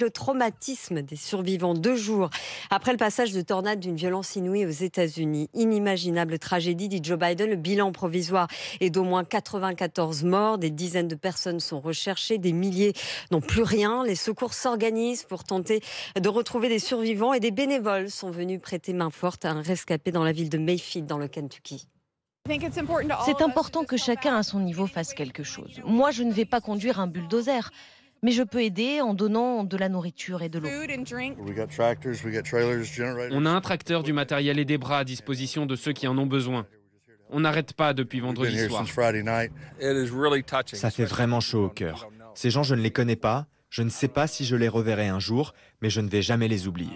Le traumatisme des survivants deux jours après le passage de tornades d'une violence inouïe aux États-Unis. Inimaginable tragédie, dit Joe Biden. Le bilan provisoire est d'au moins 94 morts. Des dizaines de personnes sont recherchées. Des milliers n'ont plus rien. Les secours s'organisent pour tenter de retrouver des survivants et des bénévoles sont venus prêter main forte à un rescapé dans la ville de Mayfield, dans le Kentucky. C'est important que chacun à son niveau fasse quelque chose. Moi, je ne vais pas conduire un bulldozer mais je peux aider en donnant de la nourriture et de l'eau. On a un tracteur, du matériel et des bras à disposition de ceux qui en ont besoin. On n'arrête pas depuis vendredi soir. Ça fait vraiment chaud au cœur. Ces gens, je ne les connais pas. Je ne sais pas si je les reverrai un jour, mais je ne vais jamais les oublier.